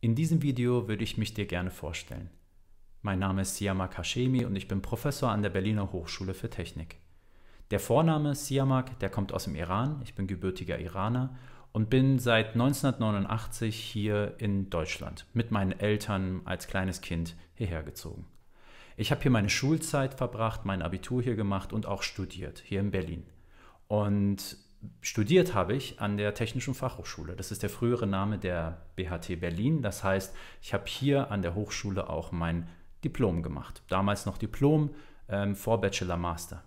In diesem Video würde ich mich dir gerne vorstellen. Mein Name ist Siamak Hashemi und ich bin Professor an der Berliner Hochschule für Technik. Der Vorname Siamak, der kommt aus dem Iran, ich bin gebürtiger Iraner und bin seit 1989 hier in Deutschland mit meinen Eltern als kleines Kind hierher gezogen. Ich habe hier meine Schulzeit verbracht, mein Abitur hier gemacht und auch studiert, hier in Berlin. Und studiert habe ich an der Technischen Fachhochschule. Das ist der frühere Name der BHT Berlin. Das heißt, ich habe hier an der Hochschule auch mein Diplom gemacht. Damals noch Diplom ähm, vor Bachelor Master.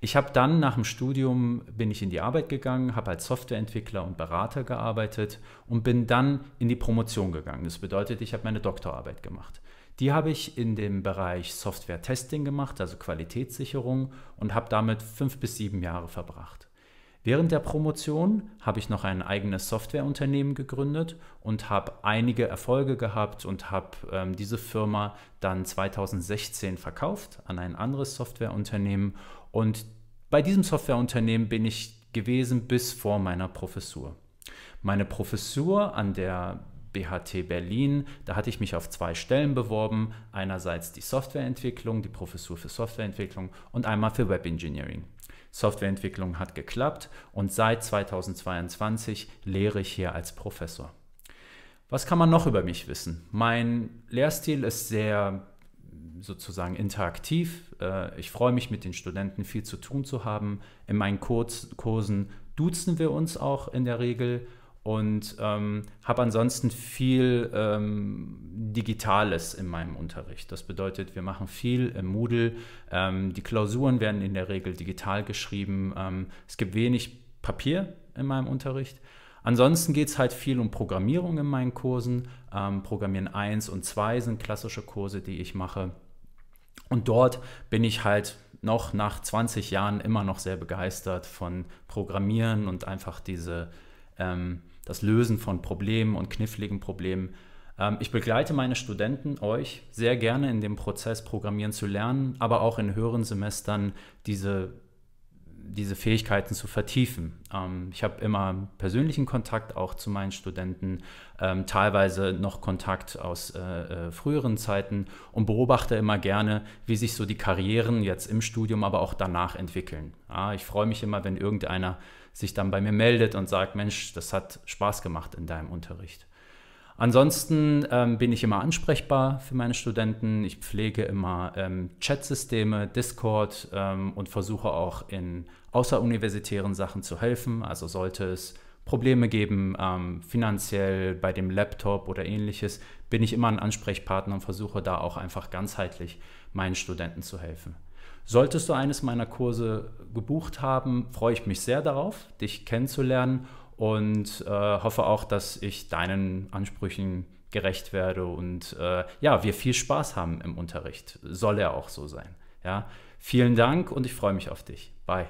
Ich habe dann nach dem Studium bin ich in die Arbeit gegangen, habe als Softwareentwickler und Berater gearbeitet und bin dann in die Promotion gegangen. Das bedeutet, ich habe meine Doktorarbeit gemacht. Die habe ich in dem Bereich Software-Testing gemacht, also Qualitätssicherung, und habe damit fünf bis sieben Jahre verbracht. Während der Promotion habe ich noch ein eigenes Softwareunternehmen gegründet und habe einige Erfolge gehabt und habe ähm, diese Firma dann 2016 verkauft an ein anderes Softwareunternehmen. Und bei diesem Softwareunternehmen bin ich gewesen bis vor meiner Professur. Meine Professur an der BHT Berlin. Da hatte ich mich auf zwei Stellen beworben. Einerseits die Softwareentwicklung, die Professur für Softwareentwicklung und einmal für Web Engineering. Softwareentwicklung hat geklappt und seit 2022 lehre ich hier als Professor. Was kann man noch über mich wissen? Mein Lehrstil ist sehr sozusagen interaktiv. Äh, ich freue mich, mit den Studenten viel zu tun zu haben. In meinen Kursen duzen wir uns auch in der Regel und ähm, habe ansonsten viel ähm, Digitales in meinem Unterricht. Das bedeutet, wir machen viel im Moodle. Ähm, die Klausuren werden in der Regel digital geschrieben. Ähm, es gibt wenig Papier in meinem Unterricht. Ansonsten geht es halt viel um Programmierung in meinen Kursen. Ähm, Programmieren 1 und 2 sind klassische Kurse, die ich mache. Und dort bin ich halt noch nach 20 Jahren immer noch sehr begeistert von Programmieren und einfach diese, ähm, das Lösen von Problemen und kniffligen Problemen. Ähm, ich begleite meine Studenten, euch, sehr gerne in dem Prozess, Programmieren zu lernen, aber auch in höheren Semestern diese diese Fähigkeiten zu vertiefen. Ähm, ich habe immer persönlichen Kontakt auch zu meinen Studenten, ähm, teilweise noch Kontakt aus äh, äh, früheren Zeiten und beobachte immer gerne, wie sich so die Karrieren jetzt im Studium, aber auch danach entwickeln. Ja, ich freue mich immer, wenn irgendeiner sich dann bei mir meldet und sagt, Mensch, das hat Spaß gemacht in deinem Unterricht. Ansonsten ähm, bin ich immer ansprechbar für meine Studenten. Ich pflege immer ähm, Chatsysteme, Discord ähm, und versuche auch in außeruniversitären Sachen zu helfen. Also sollte es Probleme geben, ähm, finanziell bei dem Laptop oder ähnliches, bin ich immer ein Ansprechpartner und versuche da auch einfach ganzheitlich meinen Studenten zu helfen. Solltest du eines meiner Kurse gebucht haben, freue ich mich sehr darauf, dich kennenzulernen und äh, hoffe auch, dass ich deinen Ansprüchen gerecht werde und äh, ja, wir viel Spaß haben im Unterricht. Soll er auch so sein. Ja, vielen Dank und ich freue mich auf dich. Bye.